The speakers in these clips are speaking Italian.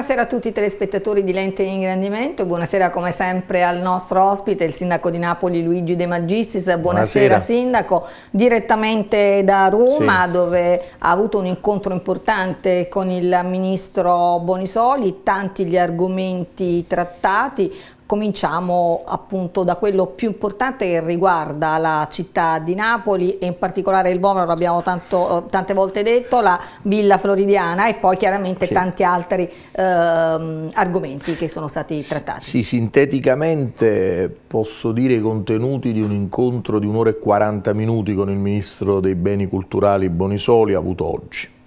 Buonasera a tutti i telespettatori di Lente in Ingrandimento, buonasera come sempre al nostro ospite, il sindaco di Napoli Luigi De Magistris, buonasera, buonasera. sindaco, direttamente da Roma sì. dove ha avuto un incontro importante con il ministro Bonisoli, tanti gli argomenti trattati, Cominciamo appunto da quello più importante che riguarda la città di Napoli e in particolare il Vomero, l'abbiamo eh, tante volte detto, la Villa Floridiana e poi chiaramente sì. tanti altri eh, argomenti che sono stati trattati. Sì, sinteticamente posso dire i contenuti di un incontro di un'ora e 40 minuti con il Ministro dei Beni Culturali Bonisoli avuto oggi.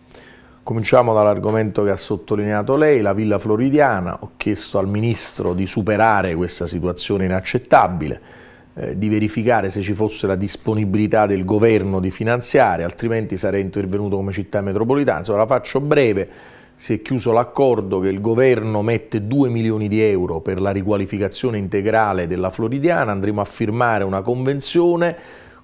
Cominciamo dall'argomento che ha sottolineato lei, la Villa Floridiana. Ho chiesto al Ministro di superare questa situazione inaccettabile, eh, di verificare se ci fosse la disponibilità del Governo di finanziare, altrimenti sarei intervenuto come città metropolitana. Insomma, la faccio breve. Si è chiuso l'accordo che il Governo mette 2 milioni di euro per la riqualificazione integrale della Floridiana. Andremo a firmare una convenzione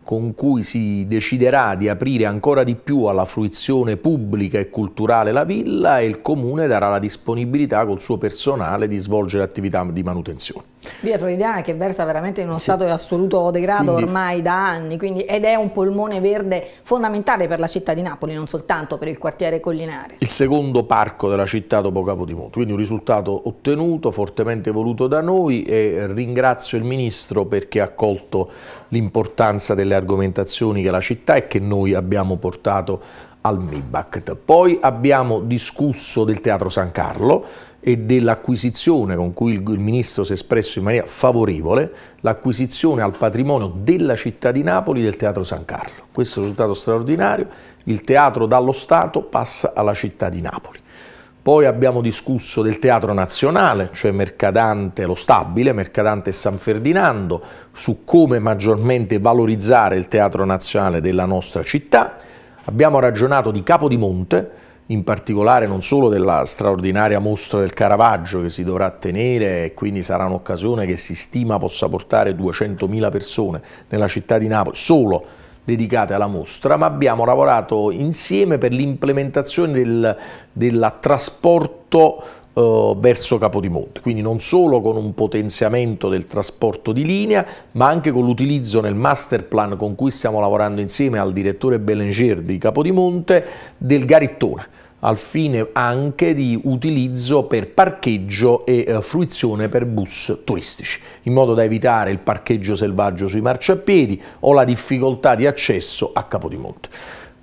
con cui si deciderà di aprire ancora di più alla fruizione pubblica e culturale la villa e il comune darà la disponibilità col suo personale di svolgere attività di manutenzione. Via Floridiana che versa veramente in uno sì. stato di assoluto degrado quindi, ormai da anni quindi, ed è un polmone verde fondamentale per la città di Napoli, non soltanto per il quartiere collinare. Il secondo parco della città dopo Capodimonte, quindi un risultato ottenuto, fortemente voluto da noi e ringrazio il Ministro perché ha accolto l'importanza delle argomentazioni che la città e che noi abbiamo portato al MIBACT. Poi abbiamo discusso del Teatro San Carlo e dell'acquisizione con cui il, il Ministro si è espresso in maniera favorevole, l'acquisizione al patrimonio della città di Napoli del Teatro San Carlo. Questo è un risultato straordinario, il teatro dallo Stato passa alla città di Napoli. Poi abbiamo discusso del Teatro Nazionale, cioè Mercadante, lo stabile, Mercadante e San Ferdinando, su come maggiormente valorizzare il Teatro Nazionale della nostra città. Abbiamo ragionato di Capodimonte, in particolare non solo della straordinaria mostra del Caravaggio che si dovrà tenere e quindi sarà un'occasione che si stima possa portare 200.000 persone nella città di Napoli, solo dedicate alla mostra, ma abbiamo lavorato insieme per l'implementazione del, del trasporto eh, verso Capodimonte, quindi non solo con un potenziamento del trasporto di linea, ma anche con l'utilizzo nel master plan con cui stiamo lavorando insieme al direttore Belenger di Capodimonte del Garittona al fine anche di utilizzo per parcheggio e eh, fruizione per bus turistici, in modo da evitare il parcheggio selvaggio sui marciapiedi o la difficoltà di accesso a Capodimonte.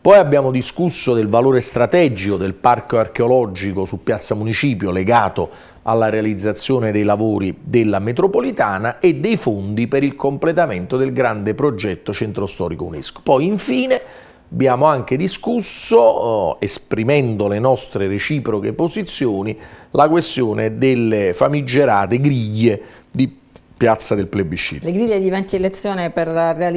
Poi abbiamo discusso del valore strategico del parco archeologico su Piazza Municipio legato alla realizzazione dei lavori della metropolitana e dei fondi per il completamento del grande progetto Centro Storico UNESCO. Poi infine abbiamo anche discusso, oh, esprimendo le nostre reciproche posizioni, la questione delle famigerate griglie di piazza del plebiscito. Le griglie di ventilazione per, per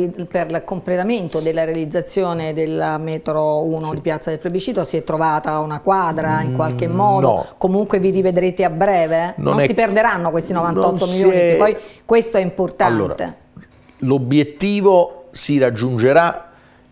il completamento della realizzazione del metro 1 sì. di piazza del plebiscito si è trovata una quadra in qualche mm, modo? No. Comunque vi rivedrete a breve? Non, non è... si perderanno questi 98 milioni? È... Poi questo è importante. Allora, l'obiettivo si raggiungerà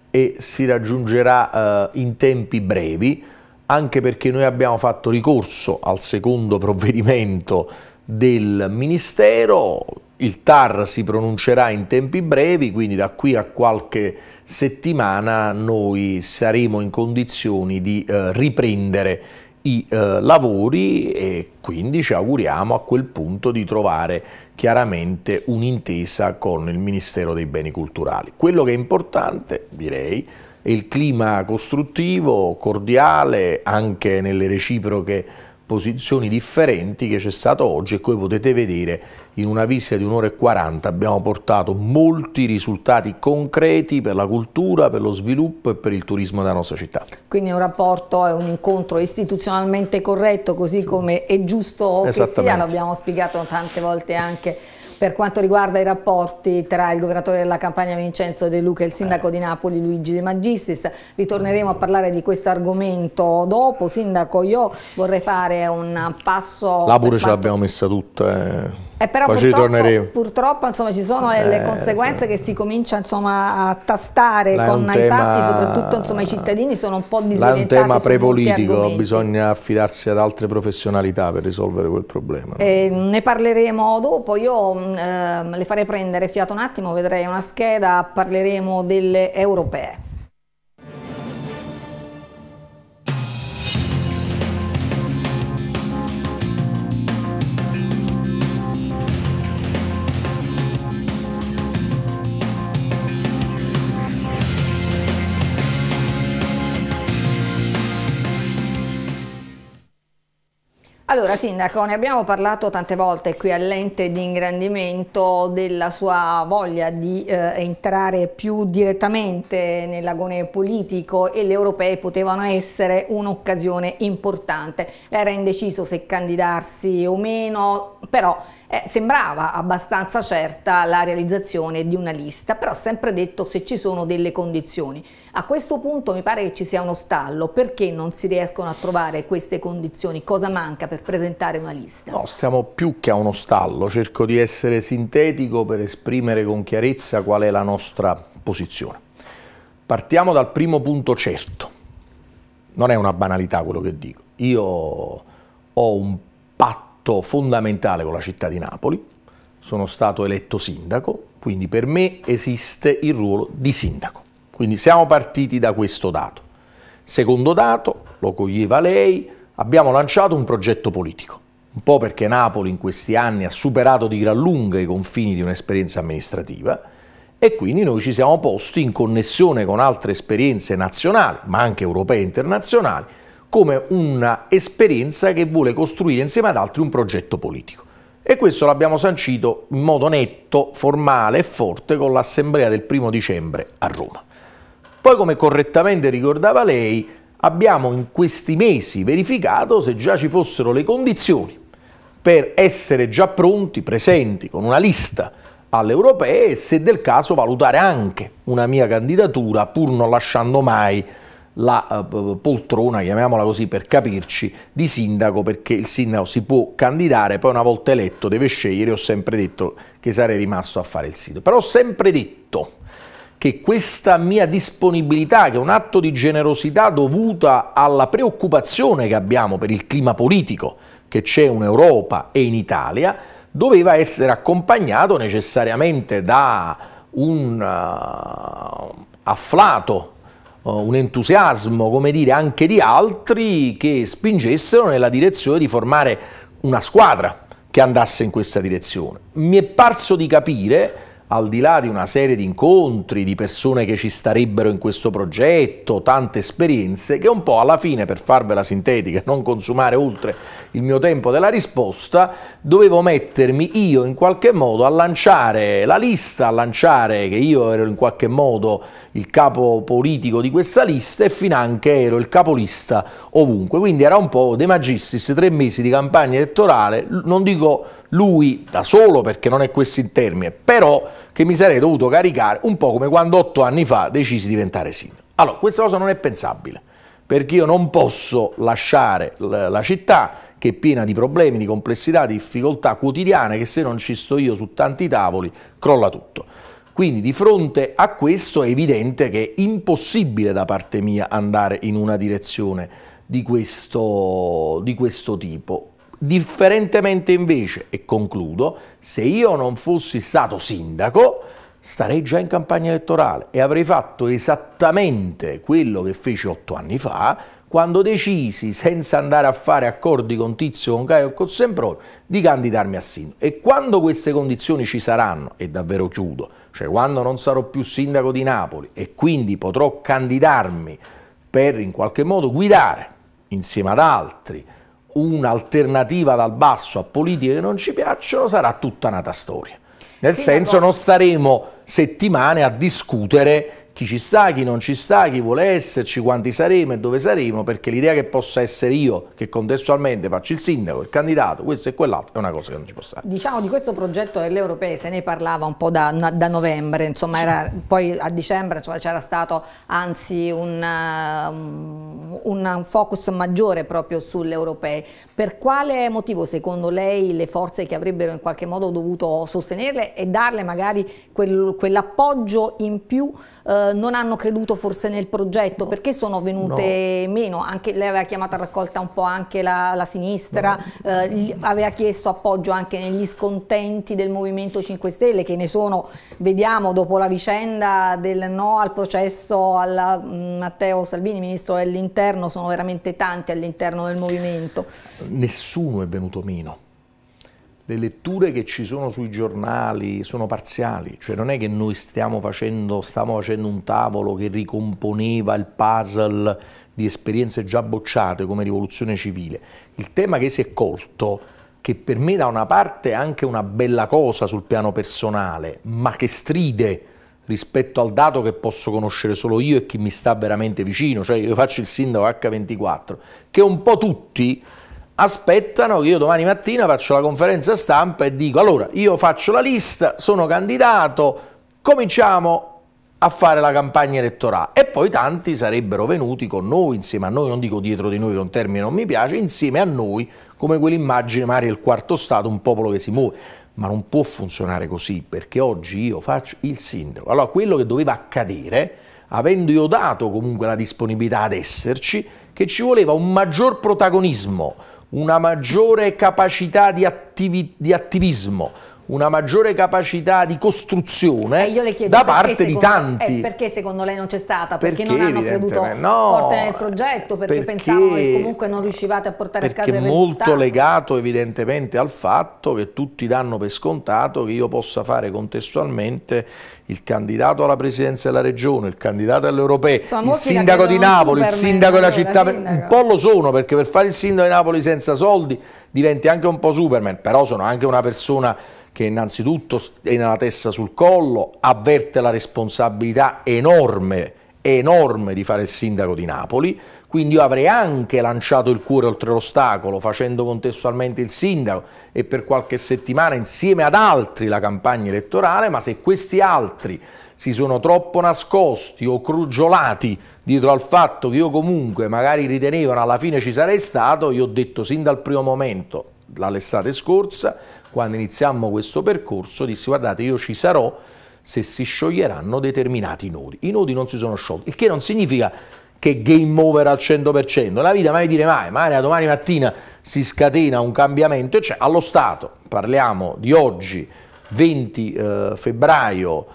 e si raggiungerà eh, in tempi brevi anche perché noi abbiamo fatto ricorso al secondo provvedimento del Ministero, il TAR si pronuncerà in tempi brevi, quindi da qui a qualche settimana noi saremo in condizioni di eh, riprendere i eh, lavori e quindi ci auguriamo a quel punto di trovare chiaramente un'intesa con il Ministero dei Beni Culturali. Quello che è importante, direi, è il clima costruttivo, cordiale, anche nelle reciproche posizioni differenti che c'è stato oggi e come potete vedere in una visita di un'ora e 40 abbiamo portato molti risultati concreti per la cultura, per lo sviluppo e per il turismo della nostra città. Quindi è un rapporto, è un incontro istituzionalmente corretto così come è giusto che sia, l'abbiamo spiegato tante volte anche per quanto riguarda i rapporti tra il governatore della campagna Vincenzo De Luca e il sindaco eh. di Napoli Luigi De Magistris, ritorneremo a parlare di questo argomento dopo. Sindaco, io vorrei fare un passo... La pure ce l'abbiamo messa tutta. Eh. Eh, però Poi purtroppo, purtroppo insomma, ci sono eh, le conseguenze sì. che si comincia insomma, a tastare là con i fatti, soprattutto insomma, i cittadini sono un po' disorientati. È un tema prepolitico, bisogna affidarsi ad altre professionalità per risolvere quel problema. Eh, ne parleremo dopo, io mm, ehm, le farei prendere fiato un attimo, vedrei una scheda, parleremo delle europee. Allora Sindaco, ne abbiamo parlato tante volte qui all'ente di ingrandimento della sua voglia di eh, entrare più direttamente nell'agone politico e le europee potevano essere un'occasione importante. era indeciso se candidarsi o meno, però eh, sembrava abbastanza certa la realizzazione di una lista, però ha sempre detto se ci sono delle condizioni. A questo punto mi pare che ci sia uno stallo, perché non si riescono a trovare queste condizioni? Cosa manca per presentare una lista? No, siamo più che a uno stallo, cerco di essere sintetico per esprimere con chiarezza qual è la nostra posizione. Partiamo dal primo punto certo, non è una banalità quello che dico, io ho un patto fondamentale con la città di Napoli, sono stato eletto sindaco, quindi per me esiste il ruolo di sindaco. Quindi siamo partiti da questo dato. Secondo dato, lo coglieva lei, abbiamo lanciato un progetto politico, un po' perché Napoli in questi anni ha superato di gran lunga i confini di un'esperienza amministrativa e quindi noi ci siamo posti in connessione con altre esperienze nazionali, ma anche europee e internazionali, come un'esperienza che vuole costruire insieme ad altri un progetto politico. E questo l'abbiamo sancito in modo netto, formale e forte con l'assemblea del primo dicembre a Roma. Poi, come correttamente ricordava lei, abbiamo in questi mesi verificato se già ci fossero le condizioni per essere già pronti, presenti, con una lista alle europee e se del caso valutare anche una mia candidatura pur non lasciando mai la eh, poltrona, chiamiamola così per capirci, di sindaco, perché il sindaco si può candidare, poi una volta eletto deve scegliere, ho sempre detto che sarei rimasto a fare il sito. Però ho sempre detto che questa mia disponibilità, che è un atto di generosità dovuta alla preoccupazione che abbiamo per il clima politico che c'è in Europa e in Italia, doveva essere accompagnato necessariamente da un uh, afflato, uh, un entusiasmo, come dire, anche di altri che spingessero nella direzione di formare una squadra che andasse in questa direzione. Mi è parso di capire al di là di una serie di incontri, di persone che ci starebbero in questo progetto, tante esperienze, che un po' alla fine, per farvela sintetica e non consumare oltre il mio tempo della risposta, dovevo mettermi io in qualche modo a lanciare la lista, a lanciare che io ero in qualche modo il capo politico di questa lista e finanche ero il capolista ovunque. Quindi era un po' De Magistris, tre mesi di campagna elettorale, non dico lui da solo, perché non è questo il termine, però che mi sarei dovuto caricare un po' come quando otto anni fa decisi di diventare sindaco. Allora, questa cosa non è pensabile, perché io non posso lasciare la città che è piena di problemi, di complessità, di difficoltà quotidiane, che se non ci sto io su tanti tavoli, crolla tutto. Quindi di fronte a questo è evidente che è impossibile da parte mia andare in una direzione di questo, di questo tipo. Differentemente invece, e concludo, se io non fossi stato sindaco, starei già in campagna elettorale e avrei fatto esattamente quello che feci otto anni fa, quando decisi, senza andare a fare accordi con Tizio, con Caio e con Sempronio, di candidarmi a sindaco. E quando queste condizioni ci saranno, e davvero chiudo, cioè quando non sarò più sindaco di Napoli e quindi potrò candidarmi per in qualche modo guidare insieme ad altri un'alternativa dal basso a politiche che non ci piacciono, sarà tutta nata storia. Nel sì, senso non staremo settimane a discutere chi ci sta, chi non ci sta, chi vuole esserci, quanti saremo e dove saremo, perché l'idea che possa essere io, che contestualmente faccio il sindaco, il candidato, questo e quell'altro, è una cosa che non ci può stare. Diciamo di questo progetto dell'Europea se ne parlava un po' da, da novembre, insomma, sì. era, poi a dicembre c'era stato anzi uh, un, un focus maggiore proprio sull'Europea. Per quale motivo secondo lei le forze che avrebbero in qualche modo dovuto sostenerle e darle magari quell'appoggio in più eh, eh, non hanno creduto forse nel progetto, no. perché sono venute no. meno? Anche, lei aveva chiamato a raccolta un po' anche la, la sinistra, no. eh, gli, aveva chiesto appoggio anche negli scontenti del Movimento 5 Stelle, che ne sono, vediamo dopo la vicenda del no al processo alla mh, mm, Matteo Salvini, ministro dell'interno, sono veramente tanti all'interno del Movimento. Nessuno è venuto meno le letture che ci sono sui giornali sono parziali, cioè non è che noi stiamo facendo, stiamo facendo, un tavolo che ricomponeva il puzzle di esperienze già bocciate come rivoluzione civile. Il tema che si è colto, che per me da una parte è anche una bella cosa sul piano personale, ma che stride rispetto al dato che posso conoscere solo io e chi mi sta veramente vicino, cioè io faccio il sindaco H24, che un po' tutti aspettano che io domani mattina faccio la conferenza stampa e dico allora io faccio la lista, sono candidato, cominciamo a fare la campagna elettorale e poi tanti sarebbero venuti con noi, insieme a noi, non dico dietro di noi che un termine non mi piace, insieme a noi come quell'immagine Mario il quarto Stato, un popolo che si muove. Ma non può funzionare così perché oggi io faccio il sindaco. Allora quello che doveva accadere, avendo io dato comunque la disponibilità ad esserci, che ci voleva un maggior protagonismo, una maggiore capacità di, attivi, di attivismo, una maggiore capacità di costruzione eh, da parte secondo, di tanti. Eh, perché secondo lei non c'è stata? Perché, perché non hanno creduto no, forte nel progetto? Perché, perché, pensavano che comunque non riuscivate a portare a casa il risultato? Perché molto legato evidentemente al fatto che tutti danno per scontato che io possa fare contestualmente il candidato alla presidenza della regione, il candidato alle europee, il sindaco di Napoli, il sindaco della città, un po' lo sono perché per fare il sindaco di Napoli senza soldi diventi anche un po' Superman, però sono anche una persona che innanzitutto è nella testa sul collo, avverte la responsabilità enorme, enorme di fare il sindaco di Napoli, quindi io avrei anche lanciato il cuore oltre l'ostacolo facendo contestualmente il sindaco e per qualche settimana insieme ad altri la campagna elettorale, ma se questi altri si sono troppo nascosti o crugiolati dietro al fatto che io comunque magari ritenevano alla fine ci sarei stato, io ho detto sin dal primo momento, dall'estate scorsa, quando iniziammo questo percorso, dissi guardate io ci sarò se si scioglieranno determinati nodi. I nodi non si sono sciolti, il che non significa che game over al 100%, la vita mai dire mai, magari a domani mattina si scatena un cambiamento, cioè allo Stato, parliamo di oggi, 20 eh, febbraio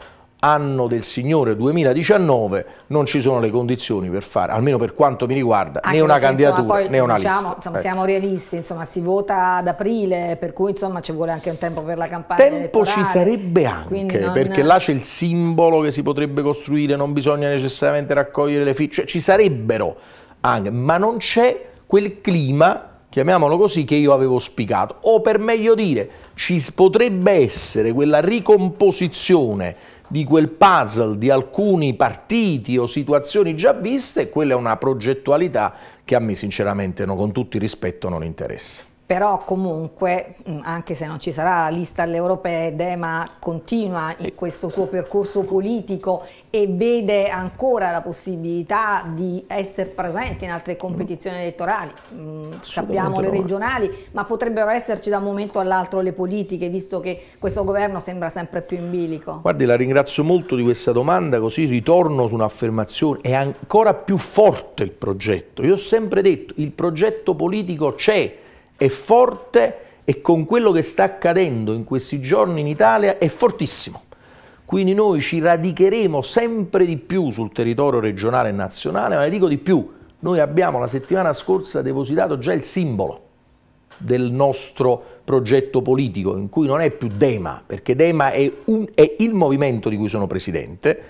anno del Signore 2019 non ci sono le condizioni per fare, almeno per quanto mi riguarda, Anche né una perché, candidatura insomma, poi, né una diciamo, lista. Insomma, eh. Siamo realisti, insomma, si vota ad aprile, per cui insomma ci vuole anche un tempo per la campagna Tempo ci sarebbe anche, non... perché là c'è il simbolo che si potrebbe costruire, non bisogna necessariamente raccogliere le fiche, cioè, ci sarebbero anche, ma non c'è quel clima chiamiamolo così, che io avevo spiegato. O per meglio dire, ci potrebbe essere quella ricomposizione di quel puzzle di alcuni partiti o situazioni già viste, quella è una progettualità che a me sinceramente, no, con tutto il rispetto, non interessa però comunque, mm, anche se non ci sarà la lista alle europee, Dema continua in questo suo percorso politico e vede ancora la possibilità di essere presente in altre competizioni mm. elettorali, mm, sappiamo le regionali, ma potrebbero esserci da un momento all'altro le politiche, visto che questo governo sembra sempre più in bilico. Guardi, la ringrazio molto di questa domanda, così ritorno su un'affermazione, è ancora più forte il progetto. Io ho sempre detto, il progetto politico c'è, è forte e con quello che sta accadendo in questi giorni in Italia è fortissimo. Quindi noi ci radicheremo sempre di più sul territorio regionale e nazionale, ma le dico di più, noi abbiamo la settimana scorsa depositato già il simbolo del nostro progetto politico, in cui non è più Dema, perché Dema è, un, è il movimento di cui sono presidente,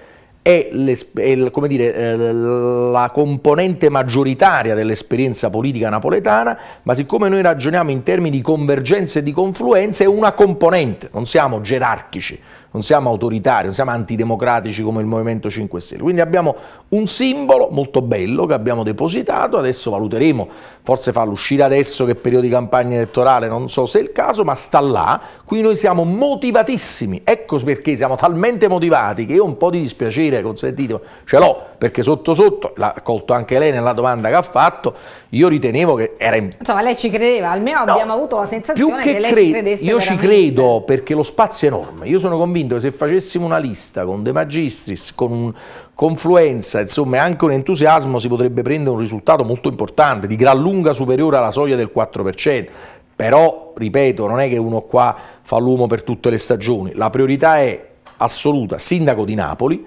è, è dire, eh, la componente maggioritaria dell'esperienza politica napoletana, ma siccome noi ragioniamo in termini di convergenza e di confluenza, è una componente, non siamo gerarchici, non siamo autoritari, non siamo antidemocratici come il Movimento 5 Stelle. Quindi abbiamo un simbolo molto bello che abbiamo depositato, adesso valuteremo, forse farlo uscire adesso che è periodo di campagna elettorale, non so se è il caso, ma sta là, qui noi siamo motivatissimi, ecco perché siamo talmente motivati che io un po' di dispiacere, consentitemi, ce l'ho, perché sotto sotto, l'ha colto anche lei nella domanda che ha fatto, io ritenevo che era... Insomma lei ci credeva, almeno no, abbiamo avuto la sensazione che, che lei cre ci credesse Io veramente. ci credo perché lo spazio è enorme, io sono convinto convinto che se facessimo una lista con De Magistris, con confluenza, insomma anche un entusiasmo, si potrebbe prendere un risultato molto importante, di gran lunga superiore alla soglia del 4%. Però, ripeto, non è che uno qua fa l'uomo per tutte le stagioni, la priorità è assoluta, sindaco di Napoli,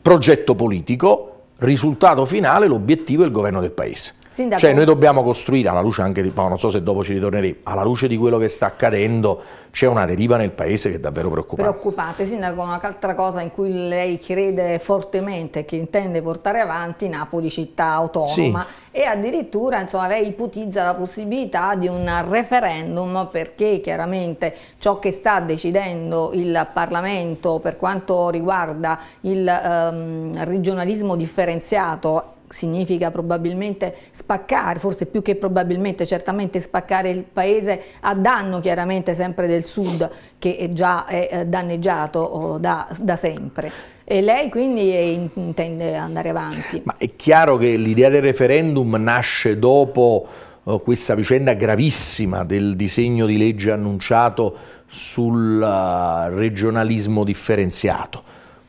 progetto politico, risultato finale, l'obiettivo è il governo del Paese. Sindaco. Cioè noi dobbiamo costruire alla luce anche di, boh, non so se dopo ci ritorneremo, alla luce di quello che sta accadendo c'è una deriva nel paese che è davvero preoccupante. Preoccupante, Sindaco, un'altra cosa in cui lei crede fortemente, che intende portare avanti Napoli città autonoma sì. e addirittura insomma, lei ipotizza la possibilità di un referendum perché chiaramente ciò che sta decidendo il Parlamento per quanto riguarda il ehm, regionalismo differenziato significa probabilmente spaccare, forse più che probabilmente, certamente spaccare il paese a danno chiaramente sempre del sud che è già è eh, danneggiato oh, da, da sempre. E lei quindi intende andare avanti. Ma è chiaro che l'idea del referendum nasce dopo oh, questa vicenda gravissima del disegno di legge annunciato sul eh, regionalismo differenziato,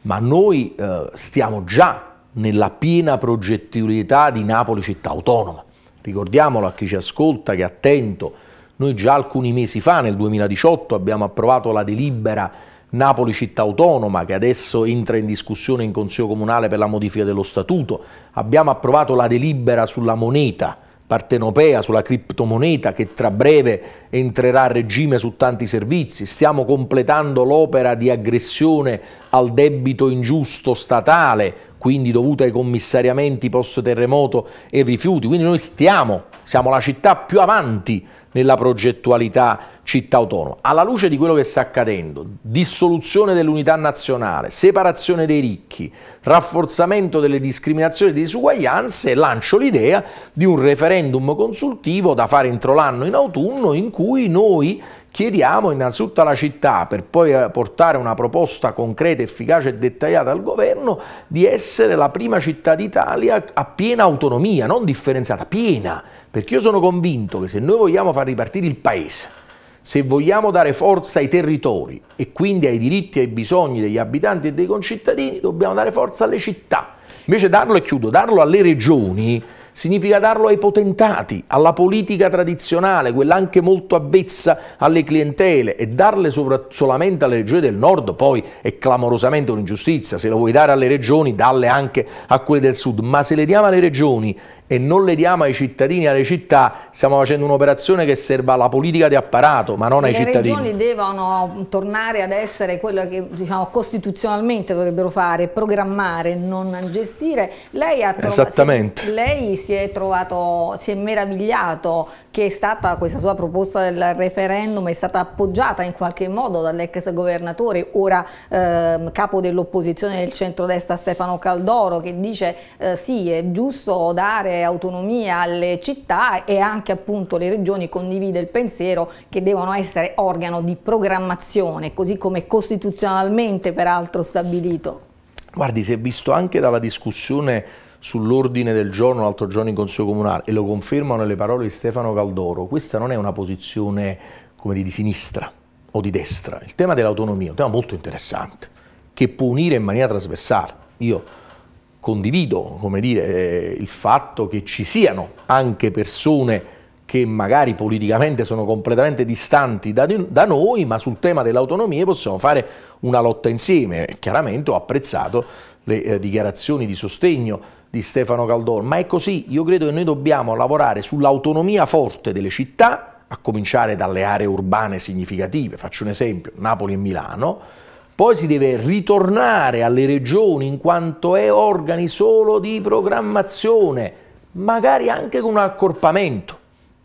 ma noi eh, stiamo già nella piena progettualità di Napoli città autonoma. Ricordiamolo a chi ci ascolta, che è attento, noi già alcuni mesi fa, nel 2018, abbiamo approvato la delibera Napoli città autonoma che adesso entra in discussione in Consiglio Comunale per la modifica dello Statuto, abbiamo approvato la delibera sulla moneta, partenopea, sulla criptomoneta che tra breve entrerà a regime su tanti servizi, stiamo completando l'opera di aggressione al debito ingiusto statale, quindi dovuta ai commissariamenti post terremoto e rifiuti, quindi noi stiamo, siamo la città più avanti nella progettualità città autonoma. Alla luce di quello che sta accadendo, dissoluzione dell'unità nazionale, separazione dei ricchi, rafforzamento delle discriminazioni e disuguaglianze, lancio l'idea di un referendum consultivo da fare entro l'anno in autunno in cui noi Chiediamo innanzitutto alla città, per poi eh, portare una proposta concreta, efficace e dettagliata al governo, di essere la prima città d'Italia a piena autonomia, non differenziata, piena, perché io sono convinto che se noi vogliamo far ripartire il Paese, se vogliamo dare forza ai territori e quindi ai diritti e ai bisogni degli abitanti e dei concittadini, dobbiamo dare forza alle città. Invece darlo, e chiudo, darlo alle regioni significa darlo ai potentati, alla politica tradizionale, quella anche molto avvezza alle clientele e darle sopra, solamente alle regioni del nord poi è clamorosamente un'ingiustizia, se lo vuoi dare alle regioni dalle anche a quelle del sud, ma se le diamo alle regioni e non le diamo ai cittadini e alle città, stiamo facendo un'operazione che serva alla politica di apparato, ma non le ai cittadini. Le regioni devono tornare ad essere quello che diciamo, costituzionalmente dovrebbero fare, programmare, non gestire. Lei, ha trovato, Esattamente. Si, lei si è trovato, si è meravigliato che è stata questa sua proposta del referendum è stata appoggiata in qualche modo dall'ex governatore, ora eh, capo dell'opposizione del centrodestra Stefano Caldoro, che dice eh, sì, è giusto dare autonomia alle città e anche appunto le regioni condivide il pensiero che devono essere organo di programmazione, così come costituzionalmente peraltro stabilito. Guardi, si è visto anche dalla discussione sull'ordine del giorno l'altro giorno in Consiglio Comunale e lo confermano le parole di Stefano Caldoro, questa non è una posizione come dire, di sinistra o di destra, il tema dell'autonomia è un tema molto interessante che può unire in maniera trasversale. Io condivido dire, eh, il fatto che ci siano anche persone che magari politicamente sono completamente distanti da, da noi, ma sul tema dell'autonomia possiamo fare una lotta insieme. Chiaramente ho apprezzato le eh, dichiarazioni di sostegno di Stefano Caldor, ma è così, io credo che noi dobbiamo lavorare sull'autonomia forte delle città, a cominciare dalle aree urbane significative, faccio un esempio, Napoli e Milano, poi si deve ritornare alle regioni in quanto è organi solo di programmazione, magari anche con un accorpamento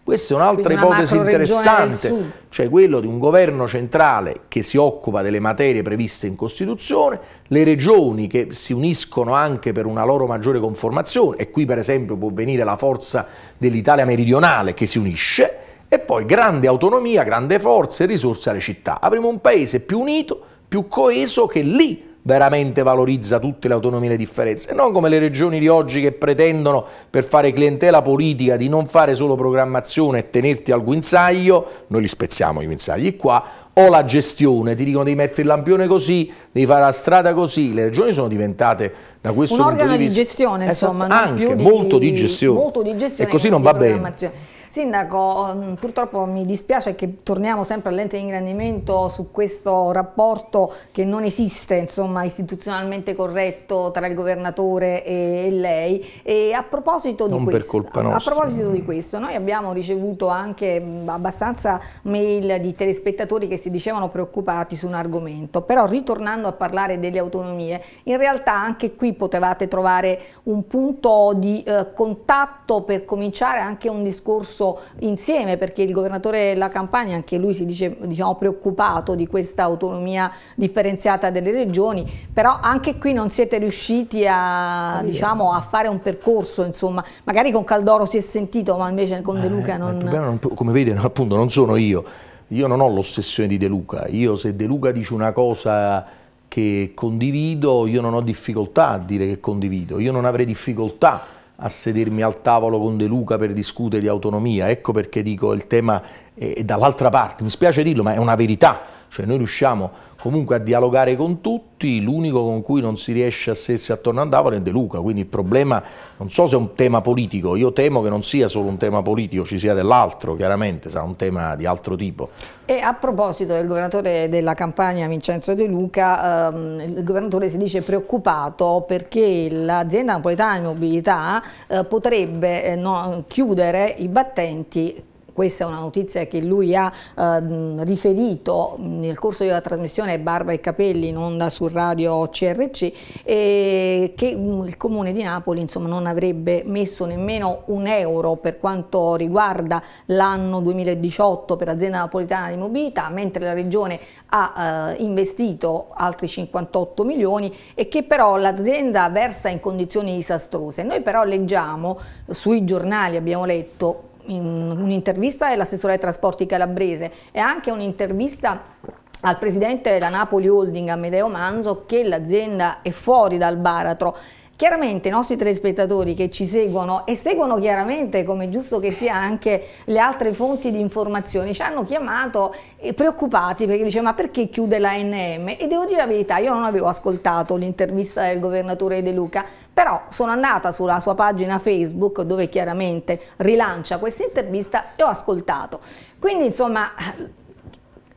questa è un'altra ipotesi interessante, cioè quello di un governo centrale che si occupa delle materie previste in Costituzione, le regioni che si uniscono anche per una loro maggiore conformazione, e qui per esempio può venire la forza dell'Italia meridionale che si unisce, e poi grande autonomia, grande forza e risorse alle città. Avremo un paese più unito, più coeso che lì veramente valorizza tutte le autonomie e le differenze, non come le regioni di oggi che pretendono per fare clientela politica di non fare solo programmazione e tenerti al guinzaglio, noi li spezziamo i guinzagli qua, o la gestione, ti dicono devi mettere il lampione così, devi fare la strada così, le regioni sono diventate da questo un punto di vista... Un organo di gestione, esatto, insomma, anche, di, molto, di gestione. molto di gestione e così non va bene. Sindaco, mm, purtroppo mi dispiace che torniamo sempre all'ente di ingrandimento su questo rapporto che non esiste insomma, istituzionalmente corretto tra il governatore e lei. E a proposito, di questo, a proposito di questo, noi abbiamo ricevuto anche mm, abbastanza mail di telespettatori che si dicevano preoccupati su un argomento, però ritornando a parlare delle autonomie, in realtà anche qui potevate trovare un punto di eh, contatto per cominciare anche un discorso discorso insieme perché il governatore della Campania, anche lui si dice diciamo, preoccupato di questa autonomia differenziata delle regioni, però anche qui non siete riusciti a, diciamo, a fare un percorso, insomma. magari con Caldoro si è sentito ma invece con eh, De Luca non... non, come vedi appunto non sono io, io non ho l'ossessione di De Luca, io se De Luca dice una cosa che condivido, io non ho difficoltà a dire che condivido, io non avrei difficoltà a sedermi al tavolo con De Luca per discutere di autonomia. Ecco perché dico il tema e, dall'altra parte, mi spiace dirlo, ma è una verità, cioè noi riusciamo comunque a dialogare con tutti, l'unico con cui non si riesce a sedersi attorno a tavola è De Luca, quindi il problema non so se è un tema politico, io temo che non sia solo un tema politico, ci sia dell'altro, chiaramente sarà un tema di altro tipo. E a proposito del governatore della campagna Vincenzo De Luca, ehm, il governatore si dice preoccupato perché l'azienda napoletana di mobilità eh, potrebbe eh, no, chiudere i battenti questa è una notizia che lui ha eh, riferito nel corso della trasmissione Barba e Capelli in onda su radio CRC, eh, che mm, il Comune di Napoli insomma, non avrebbe messo nemmeno un euro per quanto riguarda l'anno 2018 per l'azienda napoletana di mobilità, mentre la Regione ha eh, investito altri 58 milioni e che però l'azienda versa in condizioni disastrose. Noi però leggiamo sui giornali, abbiamo letto, un'intervista all'assessore ai trasporti calabrese e anche un'intervista al presidente della Napoli Holding, Amedeo Manzo, che l'azienda è fuori dal baratro Chiaramente i nostri telespettatori che ci seguono e seguono chiaramente, come giusto che sia, anche le altre fonti di informazioni, ci hanno chiamato eh, preoccupati perché dice ma perché chiude la NM? E devo dire la verità, io non avevo ascoltato l'intervista del governatore De Luca, però sono andata sulla sua pagina Facebook dove chiaramente rilancia questa intervista e ho ascoltato. Quindi insomma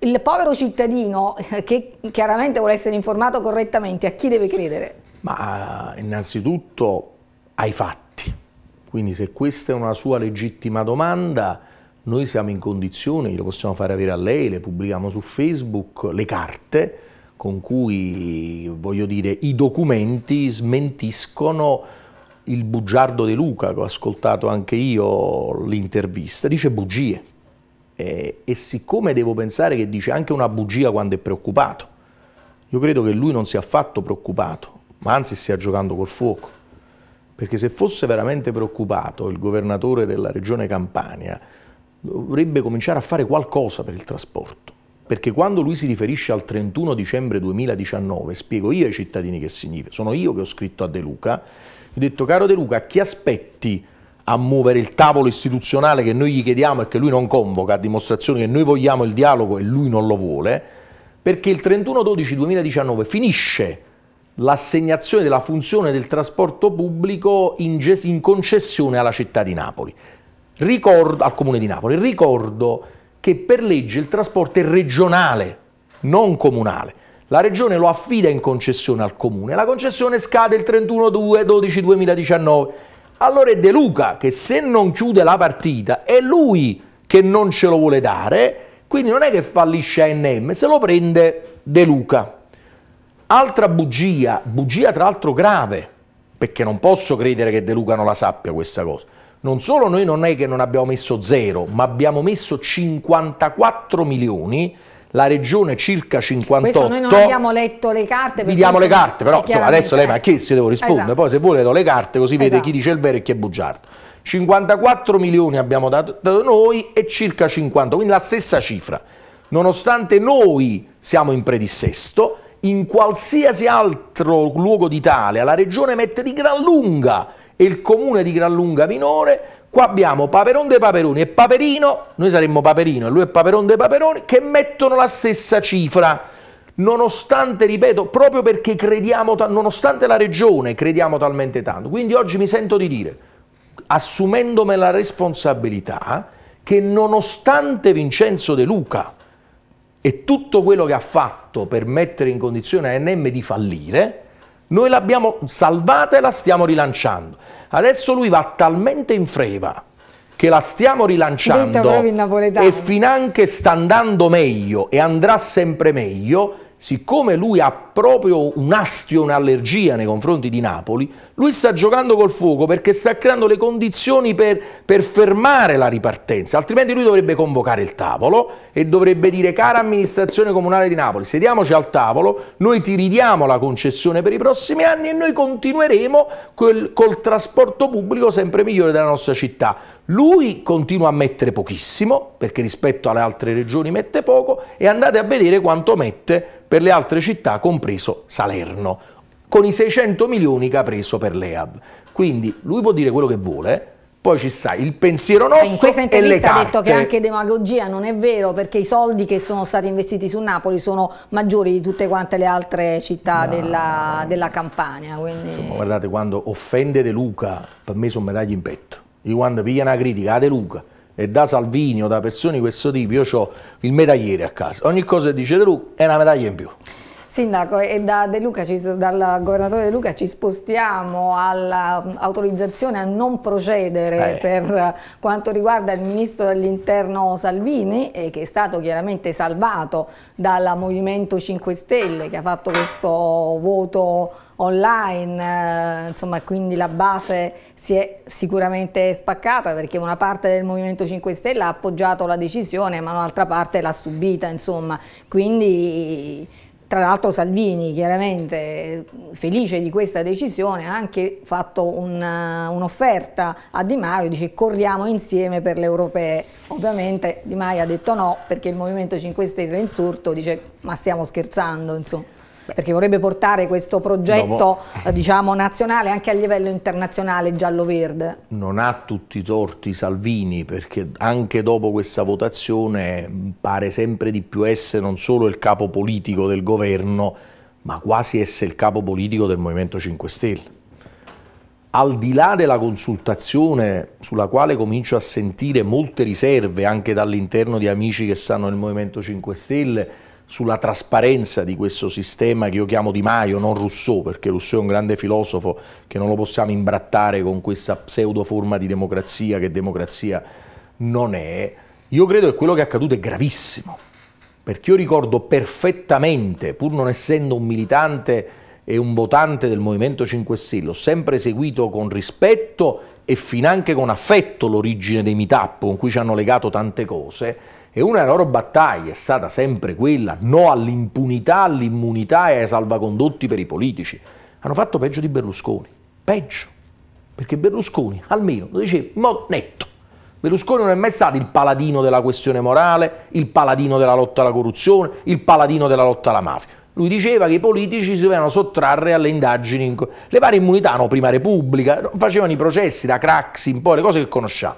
il povero cittadino eh, che chiaramente vuole essere informato correttamente, a chi deve credere? Ma innanzitutto ai fatti. Quindi se questa è una sua legittima domanda, noi siamo in condizione, lo possiamo fare avere a lei, le pubblichiamo su Facebook, le carte con cui, voglio dire, i documenti smentiscono il bugiardo De Luca, che ho ascoltato anche io l'intervista, dice bugie. E, e siccome devo pensare che dice anche una bugia quando è preoccupato, io credo che lui non sia affatto preoccupato, ma anzi stia giocando col fuoco. Perché se fosse veramente preoccupato il governatore della regione Campania, dovrebbe cominciare a fare qualcosa per il trasporto. Perché quando lui si riferisce al 31 dicembre 2019, spiego io ai cittadini che significa, sono io che ho scritto a De Luca, ho detto caro De Luca, a chi aspetti a muovere il tavolo istituzionale che noi gli chiediamo e che lui non convoca, a dimostrazione che noi vogliamo il dialogo e lui non lo vuole, perché il 31-12-2019 finisce l'assegnazione della funzione del trasporto pubblico in, in concessione alla città di Napoli, ricordo, al comune di Napoli. Ricordo che per legge il trasporto è regionale, non comunale. La regione lo affida in concessione al comune, la concessione scade il 31-2-12-2019. Allora è De Luca che se non chiude la partita è lui che non ce lo vuole dare, quindi non è che fallisce ANM, se lo prende De Luca. Altra bugia, bugia tra l'altro grave, perché non posso credere che De Luca non la sappia questa cosa. Non solo noi non è che non abbiamo messo zero, ma abbiamo messo 54 milioni la regione circa 58. Questo noi non abbiamo letto le carte. Vi diamo le carte, però insomma, adesso lei ma che si devo rispondere, esatto. poi se vuole do le carte così esatto. vede chi dice il vero e chi è bugiardo. 54 milioni abbiamo dato noi e circa 50, quindi la stessa cifra. Nonostante noi siamo in predissesto, in qualsiasi altro luogo d'Italia la regione mette di gran lunga e il comune di gran lunga minore, qua abbiamo Paperon dei Paperoni e Paperino, noi saremmo Paperino e lui è Paperon dei Paperoni, che mettono la stessa cifra. Nonostante, ripeto, proprio perché crediamo, nonostante la regione crediamo talmente tanto. Quindi oggi mi sento di dire, assumendomi la responsabilità, che nonostante Vincenzo De Luca, e tutto quello che ha fatto per mettere in condizione ANM di fallire, noi l'abbiamo salvata e la stiamo rilanciando. Adesso lui va talmente in freva che la stiamo rilanciando e finanche sta andando meglio e andrà sempre meglio, siccome lui ha proprio un astio, un'allergia nei confronti di Napoli, lui sta giocando col fuoco perché sta creando le condizioni per, per fermare la ripartenza, altrimenti lui dovrebbe convocare il tavolo e dovrebbe dire cara amministrazione comunale di Napoli, sediamoci al tavolo, noi ti ridiamo la concessione per i prossimi anni e noi continueremo col, col trasporto pubblico sempre migliore della nostra città. Lui continua a mettere pochissimo, perché rispetto alle altre regioni mette poco, e andate a vedere quanto mette per le altre città, comprese preso Salerno, con i 600 milioni che ha preso per l'EAB. Quindi lui può dire quello che vuole, poi ci sta il pensiero nostro. In questa intervista ha detto che anche demagogia non è vero perché i soldi che sono stati investiti su Napoli sono maggiori di tutte quante le altre città no. della, della, Campania. Quindi... Insomma, guardate, quando offende De Luca, per me sono medaglie in petto. Io quando piglia una critica a De Luca e da Salvini o da persone di questo tipo, io ho il medagliere a casa. Ogni cosa che dice De Luca è una medaglia in più. Sindaco, e da De Luca, ci, dal governatore De Luca ci spostiamo all'autorizzazione a non procedere eh. per quanto riguarda il ministro dell'interno Salvini, eh, che è stato chiaramente salvato dal Movimento 5 Stelle, che ha fatto questo voto online, eh, insomma quindi la base si è sicuramente spaccata perché una parte del Movimento 5 Stelle ha appoggiato la decisione ma un'altra parte l'ha subita, insomma, quindi tra l'altro Salvini, chiaramente felice di questa decisione, ha anche fatto eh, un'offerta un a Di Maio, dice corriamo insieme per le europee. Ovviamente Di Maio ha detto no perché il Movimento 5 Stelle è insurto, dice ma stiamo scherzando insomma perché vorrebbe portare questo progetto no, eh, diciamo, nazionale anche a livello internazionale giallo-verde. Non ha tutti i torti Salvini perché anche dopo questa votazione mm, pare sempre di più essere non solo il capo politico del governo ma quasi essere il capo politico del Movimento 5 Stelle al di là della consultazione sulla quale comincio a sentire molte riserve anche dall'interno di amici che stanno nel Movimento 5 Stelle, sulla trasparenza di questo sistema che io chiamo Di Maio, non Rousseau, perché Rousseau è un grande filosofo che non lo possiamo imbrattare con questa pseudo forma di democrazia che democrazia non è, io credo che quello che è accaduto è gravissimo, perché io ricordo perfettamente, pur non essendo un militante e un votante del Movimento 5 Stelle, ho sempre seguito con rispetto e finanche con affetto l'origine dei meetup con cui ci hanno legato tante cose, e una delle loro battaglie è stata sempre quella, no all'impunità, all'immunità e ai salvacondotti per i politici. Hanno fatto peggio di Berlusconi, peggio, perché Berlusconi almeno lo diceva in modo netto. Berlusconi non è mai stato il paladino della questione morale, il paladino della lotta alla corruzione, il paladino della lotta alla mafia. Lui diceva che i politici si dovevano sottrarre alle indagini, le varie immunità, no, prima Repubblica, facevano i processi da Craxi in poi, le cose che conosciamo.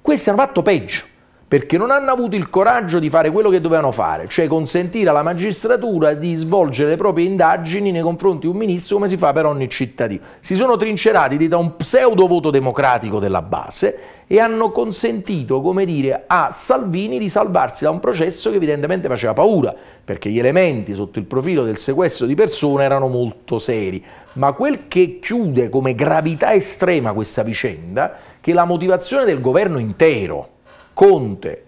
Questi hanno fatto peggio perché non hanno avuto il coraggio di fare quello che dovevano fare, cioè consentire alla magistratura di svolgere le proprie indagini nei confronti di un ministro come si fa per ogni cittadino. Si sono trincerati da un pseudo voto democratico della base e hanno consentito, come dire, a Salvini di salvarsi da un processo che evidentemente faceva paura, perché gli elementi sotto il profilo del sequestro di persone erano molto seri. Ma quel che chiude come gravità estrema questa vicenda, che la motivazione del governo intero, Conte,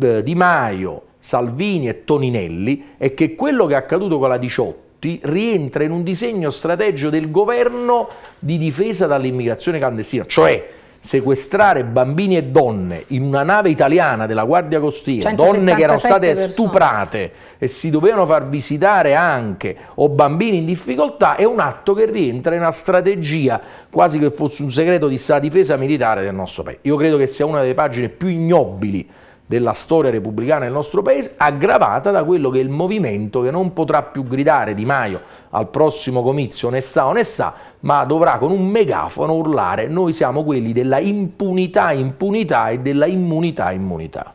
eh, Di Maio, Salvini e Toninelli è che quello che è accaduto con la 18 rientra in un disegno strategico del governo di difesa dall'immigrazione clandestina, cioè sequestrare bambini e donne in una nave italiana della Guardia Costiera, donne che erano state persone. stuprate e si dovevano far visitare anche o bambini in difficoltà, è un atto che rientra in una strategia quasi che fosse un segreto di difesa militare del nostro paese. Io credo che sia una delle pagine più ignobili della storia repubblicana del nostro paese, aggravata da quello che è il movimento che non potrà più gridare Di Maio al prossimo comizio onestà onestà, ma dovrà con un megafono urlare noi siamo quelli della impunità impunità e della immunità immunità.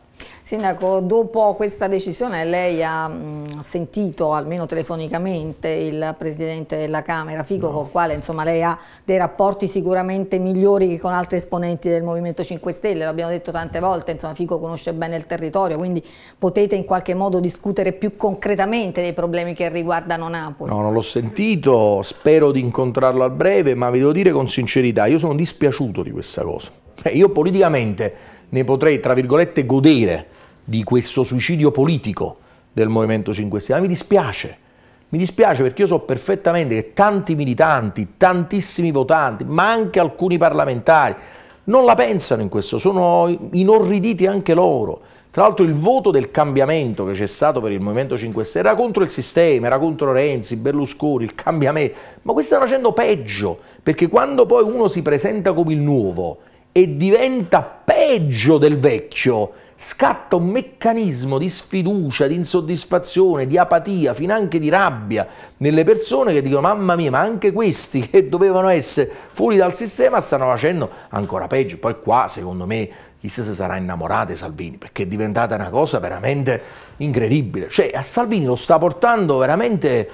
Sindaco, dopo questa decisione lei ha mm, sentito almeno telefonicamente il Presidente della Camera, Fico, no. con il quale insomma, lei ha dei rapporti sicuramente migliori che con altri esponenti del Movimento 5 Stelle, l'abbiamo detto tante volte, insomma, Fico conosce bene il territorio, quindi potete in qualche modo discutere più concretamente dei problemi che riguardano Napoli. No, non l'ho sentito, spero di incontrarlo a breve, ma vi devo dire con sincerità, io sono dispiaciuto di questa cosa. Cioè, io politicamente ne potrei, tra virgolette, godere, di questo suicidio politico del Movimento 5 Stelle, mi dispiace, mi dispiace perché io so perfettamente che tanti militanti, tantissimi votanti, ma anche alcuni parlamentari non la pensano in questo, sono inorriditi anche loro. Tra l'altro il voto del cambiamento che c'è stato per il Movimento 5 Stelle era contro il sistema, era contro Renzi, Berlusconi, il cambiamento, ma questo stanno facendo peggio, perché quando poi uno si presenta come il nuovo e diventa peggio del vecchio, scatta un meccanismo di sfiducia, di insoddisfazione, di apatia, fin anche di rabbia nelle persone che dicono mamma mia, ma anche questi che dovevano essere fuori dal sistema stanno facendo ancora peggio. Poi qua, secondo me, chissà se sarà innamorata Salvini, perché è diventata una cosa veramente incredibile. Cioè, a Salvini lo sta portando veramente,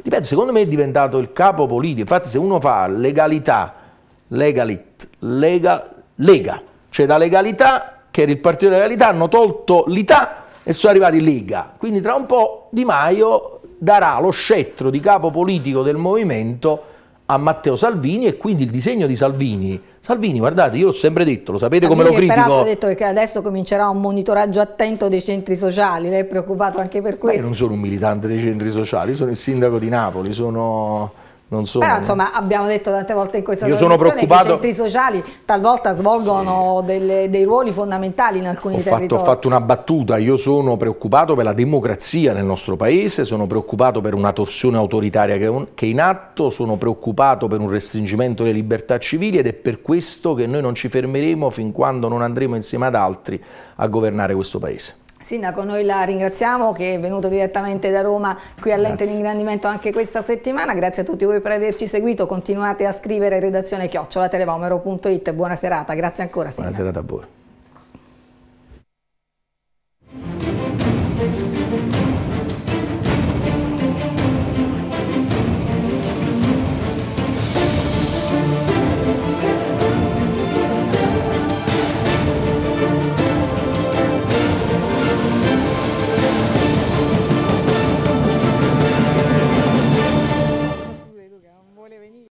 ripeto, secondo me è diventato il capo politico. Infatti se uno fa legalità, legalit, lega, lega, cioè da legalità che era il partito della realtà, hanno tolto l'Ità e sono arrivati in Lega. Quindi tra un po' Di Maio darà lo scettro di capo politico del movimento a Matteo Salvini e quindi il disegno di Salvini. Salvini, guardate, io l'ho sempre detto, lo sapete Salvini come lo critico. Peraltro ha detto che adesso comincerà un monitoraggio attento dei centri sociali, lei è preoccupato anche per questo? Ma io non sono un militante dei centri sociali, sono il sindaco di Napoli, sono non sono, Però insomma no? abbiamo detto tante volte in questa Io che i centri sociali talvolta svolgono sì. delle, dei ruoli fondamentali in alcuni ho territori. Fatto, ho fatto una battuta, io sono preoccupato per la democrazia nel nostro paese, sono preoccupato per una torsione autoritaria che è in atto, sono preoccupato per un restringimento delle libertà civili ed è per questo che noi non ci fermeremo fin quando non andremo insieme ad altri a governare questo paese. Sindaco, noi la ringraziamo che è venuto direttamente da Roma qui all'ente di ingrandimento anche questa settimana. Grazie a tutti voi per averci seguito. Continuate a scrivere redazione chiocciola televomero.it. Buona serata, grazie ancora. Sindaco. Buona serata a voi.